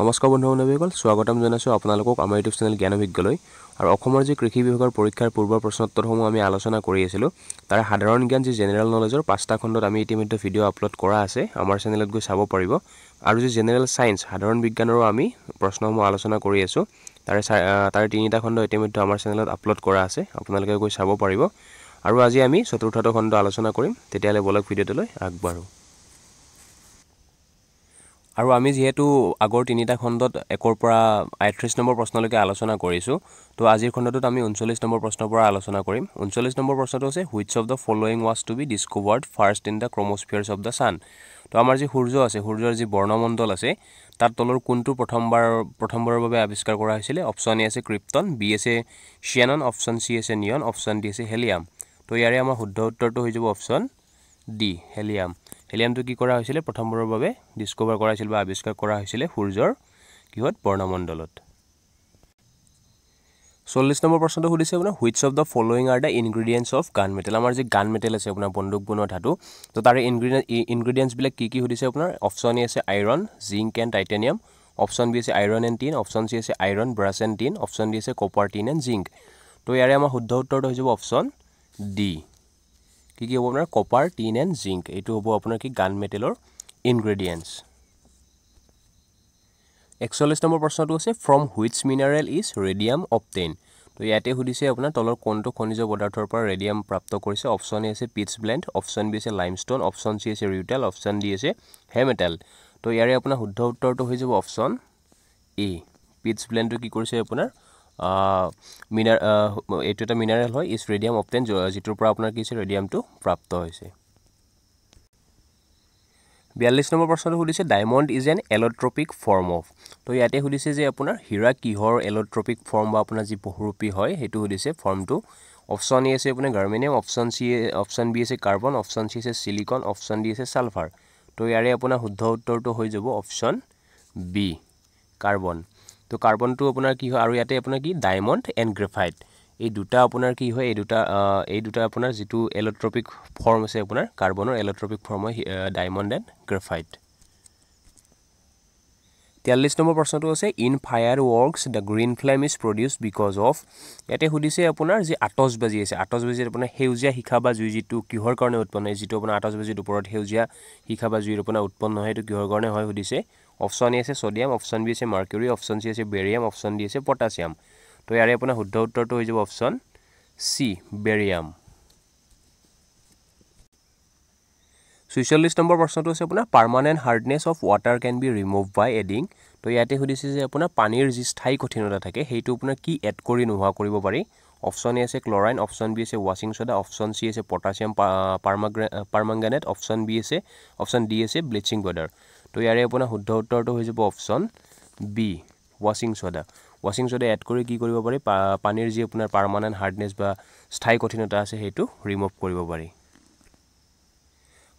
নমস্কাৰ বন্ধু বান্ধৱীসকল স্বাগতম জনাইছোঁ আপোনালোকক আমাৰ ইউটিউব চেনেল জ্ঞান অভিজ্ঞলৈ আৰু অসমৰ যি কৃষি বিভাগৰ পৰীক্ষাৰ পূৰ্বৰ প্ৰশ্নোত্তৰসমূহ আমি আলোচনা কৰি আছিলোঁ তাৰ সাধাৰণ জ্ঞান যি জেনেৰেল নলেজৰ পাঁচটা খণ্ডত আমি ইতিমধ্যে ভিডিঅ' আপলোড কৰা আছে আমাৰ চেনেলত গৈ চাব পাৰিব আৰু যি জেনেৰেল ছায়েন্স সাধাৰণ বিজ্ঞানৰো আমি প্ৰশ্নসমূহ আলোচনা কৰি আছোঁ তাৰে তাৰে তিনিটা খণ্ড ইতিমধ্যে আমাৰ চেনেলত আপলোড কৰা আছে আপোনালোকে গৈ চাব পাৰিব আৰু আজি আমি চতুৰ্থটো খণ্ড আলোচনা কৰিম তেতিয়াহ'লে বলক ভিডিঅ'টোলৈ আগবাঢ়োঁ আৰু আমি যিহেতু আগৰ তিনিটা খণ্ডত একৰ পৰা আঠত্ৰিছ নম্বৰ প্ৰশ্নলৈকে আলোচনা কৰিছোঁ তো আজিৰ খণ্ডটোত আমি ঊনচল্লিছ নম্বৰ প্ৰশ্নৰ পৰা আলোচনা কৰিম ঊনচল্লিছ নম্বৰ প্ৰশ্নটো হৈছে which of the following was to be discovered first in the chromospheres of the sun তো আমাৰ যি সূৰ্য আছে সূৰ্যৰ যি বৰ্ণমণ্ডল আছে তাত তলৰ কোনটো প্ৰথমবাৰ প্ৰথমবাৰৰ বাবে আৱিষ্কাৰ কৰা হৈছিলে অপশ্যন এ আছে ক্ৰিপ্টন বি এছ এ চিয়ানন অপশ্যন চি এছ এ নিয়ন অপশ্যন ডি আছে হেলিয়াম তো ইয়াৰে আমাৰ শুদ্ধ উত্তৰটো হৈ যাব অপশ্যন ডি হেলিয়াম হেলিয়ামটো কি কৰা হৈছিলে প্ৰথমবাৰৰ বাবে ডিস্কভাৰ কৰা হৈছিল বা আৱিষ্কাৰ কৰা হৈছিলে সূৰ্যৰ কিহত বৰ্ণমণ্ডলত চল্লিছ নম্বৰ প্ৰশ্নটো সুধিছে আপোনাৰ which of the following are the ingredients of gun metal আমাৰ যি গান মেটেল আছে আপোনাৰ বন্দুক বনোৱা ধাতু তো তাৰে ইনগ্ৰিডিয়ে ইনগ্ৰিডিয়েণ্টছবিলাক কি কি সুধিছে আপোনাৰ অপশ্যন এ আছে iron zinc and titanium option B আছে iron and tin option C আছে iron brass and tin option D আছে কপাৰ টিন এণ্ড জিংক তো ইয়াৰে আমাৰ শুদ্ধ উত্তৰটো হৈ যাব অপশ্যন ডি কি কি হ'ব আপোনাৰ কপাৰ টিন এণ্ড জিংক এইটো হ'ব আপোনাৰ কি গান মেটেলৰ ইনগ্ৰেডিয়েণ্টছ একচল্লিছ নম্বৰ প্ৰশ্নটো আছে from which mineral is radium obtain ত' ইয়াতে সুধিছে আপোনাৰ তলৰ কোনটো খনিজ পদাৰ্থৰ পৰা ৰেডিয়াম প্ৰাপ্ত কৰিছে অপশ্যন এ আছে পিটছ ব্লেণ্ড অপশ্যন বি আছে লাইমষ্টন অপশ্যন চি আছে ৰিউটেল অপশ্যন ডি আছে হেমেটেল ত' ইয়াৰে আপোনাৰ শুদ্ধ উত্তৰটো হৈ যাব অপশ্যন এ পিটছ ব্লেণ্ডটো কি কৰিছে আপোনাৰ মিনাৰ এইটো এটা মিনাৰেল হয় ইজ ৰেডিয়াম অপটেন যিটোৰ পৰা আপোনাৰ কি হৈছে ৰেডিয়ামটো প্ৰাপ্ত হৈছে বিয়াল্লিছ নম্বৰ প্ৰশ্নটো সুধিছে diamond is an allotropic form of ত' ইয়াতে সুধিছে যে আপোনাৰ হীৰা কিহৰ এল'ট্ৰপিক ফৰ্ম বা আপোনাৰ যি বহুৰূপী হয় সেইটো সুধিছে ফৰ্মটো অপশ্যন এ আছে আপোনাৰ germanium option C option B আছে কাৰ্বন অপশ্যন চি আছে চিলিকন অপশ্যন ডি আছে ছালফাৰ ত' ইয়াৰে আপোনাৰ শুদ্ধ উত্তৰটো হৈ যাব অপশ্যন বি কাৰ্বন তো কাৰ্বনটো আপোনাৰ কি হয় আৰু ইয়াতে আপোনাৰ কি ডায়মণ্ড এণ্ড গ্ৰেফাইট এই দুটা আপোনাৰ কি হয় এই দুটা এই দুটা আপোনাৰ যিটো এল'ট্ৰপিক ফৰ্ম আছে আপোনাৰ কাৰ্বনৰ এল'ট্ৰপিক ফৰ্ম হয় ডায়মণ্ড এণ্ড গ্ৰেফাইট তিয়াল্লিছ নম্বৰ প্ৰশ্নটো হৈছে in fireworks the green flame is produce because of ইয়াতে সুধিছে আপোনাৰ যি আটচবাজি আছে আটচবাজি আপোনাৰ সেউজীয়া শিখা বা জুই যিটো কিহৰ কাৰণে উৎপন্ন হয় যিটো আপোনাৰ আটচবাজিৰ ওপৰত সেউজীয়া শিখা বা জুইৰ আপোনাৰ উৎপন্ন হয় সেইটো কিহৰ কাৰণে হয় সুধিছে অপশ্যন এ আছে ছডিয়াম অপশ্যন বি আছে মাৰ্কিউৰি অপশ্যন চি আছে বেৰিয়াম অপশ্যন ডি আছে পটাছিয়াম তো ইয়াৰে আপোনাৰ শুদ্ধ উত্তৰটো হৈ যাব অপশ্যন চি বেৰিয়াম ছয়চল্লিছ নম্বৰ প্ৰশ্নটো হৈছে আপোনাৰ permanent hardness of water can be remove by adding তো ইয়াতে সুধিছে যে আপোনাৰ পানীৰ যি স্থায়ী কঠিনতা থাকে সেইটো আপোনাৰ কি এড কৰি নোহোৱা কৰিব পাৰি অপশ্যন এ আছে ক্লৰাইন অপশ্যন বি আছে ৱাশ্বিং চ'ডা অপশ্যন চি আছে পটাছিয়াম পাৰ্মাগ্ৰে পাৰ্মাংগানেট অপশ্যন বি আছে অপশ্যন ডি আছে ব্লিচিং পাউডাৰ তো ইয়াৰে আপোনাৰ শুদ্ধ উত্তৰটো হৈ যাব অপশ্যন বি ৱাশ্বিং চ'ডা ৱাশ্বিং চ'ডা এড কৰি কি কৰিব পাৰি পানীৰ যি আপোনাৰ পাৰ্মানেণ্ট হাৰ্ডনেছ বা স্থায়ী কঠিনতা আছে সেইটো ৰিমুভ কৰিব পাৰি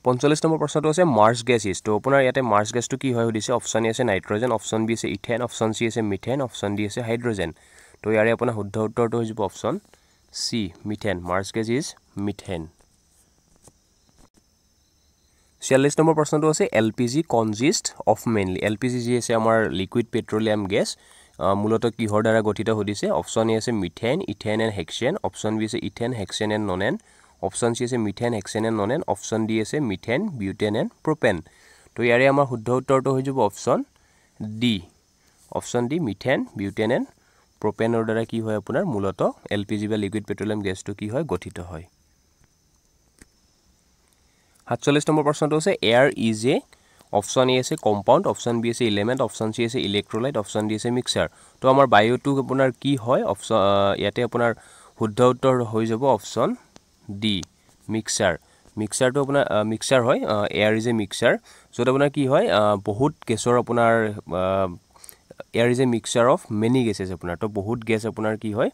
পঞ্চল্লিছ নম্বৰ প্ৰশ্নটো আছে মাৰ্চ গেছিছ ত' আপোনাৰ ইয়াতে মাৰ্চ গেছটো কি হয় সুধিছে অপশ্যন এ আছে নাইট্ৰজেন অপশ্যন বি আছে ইথেন অপশ্যন চি আছে মিথেন অপশ্যন ডি আছে হাইড্ৰজেন ত' ইয়াৰে আপোনাৰ শুদ্ধ উত্তৰটো হৈ যাব option C methane marsh gas is methane ছিয়াল্লিছ নম্বৰ প্ৰশ্নটো আছে L P G consist of mainly L P G যি আছে আমাৰ লিকুইড পেট্ৰলিয়াম গেছ মূলতঃ কিহৰ দ্বাৰা গঠিত সুধিছে অপশ্যন এ আছে মিথেন ইথেন এণ্ড হেক্সেন অপশ্যন বি আছে ethane hexane and nonane and option C আছে methane hexane and nonane option D আছে মিথেন বিউটেন এণ্ড প্ৰপেন তো ইয়াৰে আমাৰ শুদ্ধ উত্তৰটো হৈ যাব option D option D methane butane and প্ৰপেনৰ দ্বাৰা কি হয় আপোনাৰ মূলতঃ এল পি জি বা লিকুইড পেট্ৰলিয়াম গেছটো কি হয় গঠিত হয় সাতচল্লিছ নম্বৰ প্ৰশ্নটো হৈছে air is a option A আছে কম্পাউণ্ড অপশ্যন বি আছে ইলেমেণ্ট অপশ্যন চি আছে ইলেক্ট্ৰলাইট অপশ্যন ডি আছে মিক্সাৰ তো আমাৰ বায়ুটো আপোনাৰ কি হয় অপশ্যন ইয়াতে আপোনাৰ শুদ্ধ উত্তৰ হৈ যাব অপশ্যন ডি মিক্সাৰ মিক্সাৰটো আপোনাৰ মিক্সাৰ হয় এয়াৰ ইজ এ মিক্সাৰ য'ত আপোনাৰ কি হয় বহুত গেছৰ আপোনাৰ air is a mixture of many gases আপোনাৰ তো বহুত গেছ আপোনাৰ কি হয়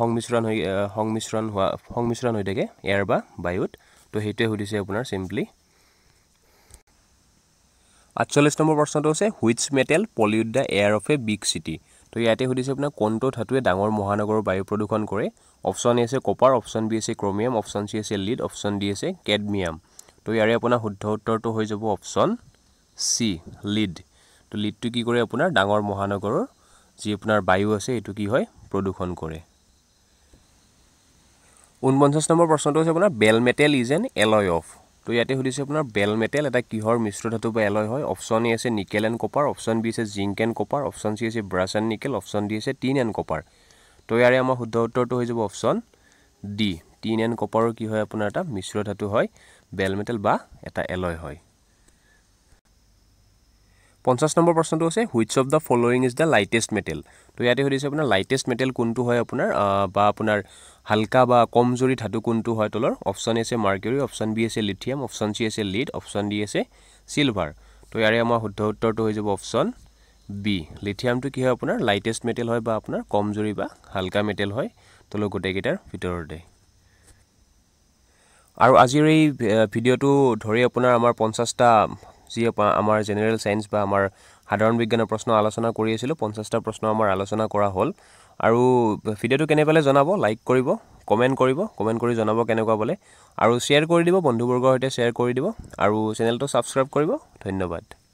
সংমিশ্ৰণ হৈ সংমিশ্ৰণ হোৱা সংমিশ্ৰণ হৈ থাকে এয়াৰ বা বায়ুত তো সেইটোৱে সুধিছে আপোনাৰ চিম্পলি আঠচল্লিছ নম্বৰ প্ৰশ্নটো হৈছে which metal pollute the air of a big city তো ইয়াতে সুধিছে আপোনাৰ কোনটো ধাতুৱে ডাঙৰ মহানগৰৰ বায়ু প্ৰদূষণ কৰে অপশ্যন এ আছে কপাৰ অপশ্যন বি আছে ক্ৰমিয়াম অপশ্যন চি আছে লিড অপশ্যন ডি আছে কেডমিয়াম তো ইয়াৰে আপোনাৰ শুদ্ধ উত্তৰটো হৈ যাব অপশ্যন চি লিড তো লিডটো কি কৰে আপোনাৰ ডাঙৰ মহানগৰৰ যি আপোনাৰ বায়ু আছে এইটো কি হয় প্ৰদূষণ কৰে ঊনপঞ্চাছ নম্বৰ প্ৰশ্নটো হৈছে আপোনাৰ bell metal is an alloy of তো ইয়াতে সুধিছে আপোনাৰ বেল মেটেল এটা কিহৰ মিশ্ৰ ধাতু বা এলয় হয় অপশ্যন এ আছে nickel and copper option B আছে zinc and copper option C আছে brass and nickel option D আছে টিন এণ্ড কপাৰ তো ইয়াৰে আমাৰ শুদ্ধ উত্তৰটো হৈ যাব অপশ্যন ডি টিন এণ্ড কপাৰৰ কি হয় আপোনাৰ এটা মিশ্ৰ ধাতু হয় বেল মেটেল বা এটা এলয় হয় পঞ্চাছ নম্বৰ প্ৰশ্নটো হৈছে which of the following is the lightest metal তো ইয়াতে সুধিছে আপোনাৰ লাইটেষ্ট মেটেল কোনটো হয় আপোনাৰ বা আপোনাৰ হালকা বা কমজুৰি ধাতু কোনটো হয় তলৰ অপশ্যন এ আছে মাৰ্কিউৰী অপশ্যন বি আছে লিথিয়াম অপশ্যন চি আছে লিড অপশ্যন ডি আছে চিলভাৰ তো ইয়াৰে আমাৰ শুদ্ধ উত্তৰটো হৈ যাব অপশ্যন বি লিথিয়ামটো কি হয় আপোনাৰ লাইটেষ্ট মেটেল হয় বা আপোনাৰ কমজুৰি বা হালকা মেটেল হয় তলৰ গোটেইকেইটাৰ ভিতৰতে আৰু আজিৰ এই ভিডিঅ'টো ধৰি আপোনাৰ আমাৰ পঞ্চাছটা যি আমাৰ জেনেৰেল ছায়েন্স বা আমাৰ সাধাৰণ বিজ্ঞানৰ প্ৰশ্ন আলোচনা কৰি আছিলোঁ পঞ্চাছটা প্ৰশ্ন আমাৰ আলোচনা কৰা হ'ল আৰু ভিডিঅ'টো কেনে পালে জনাব লাইক কৰিব কমেণ্ট কৰিব কমেণ্ট কৰি জনাব কেনেকুৱা বোলে আৰু শ্বেয়াৰ কৰি দিব বন্ধুবৰ্গৰ সৈতে শ্বেয়াৰ কৰি দিব আৰু চেনেলটো ছাবস্ক্ৰাইব কৰিব ধন্যবাদ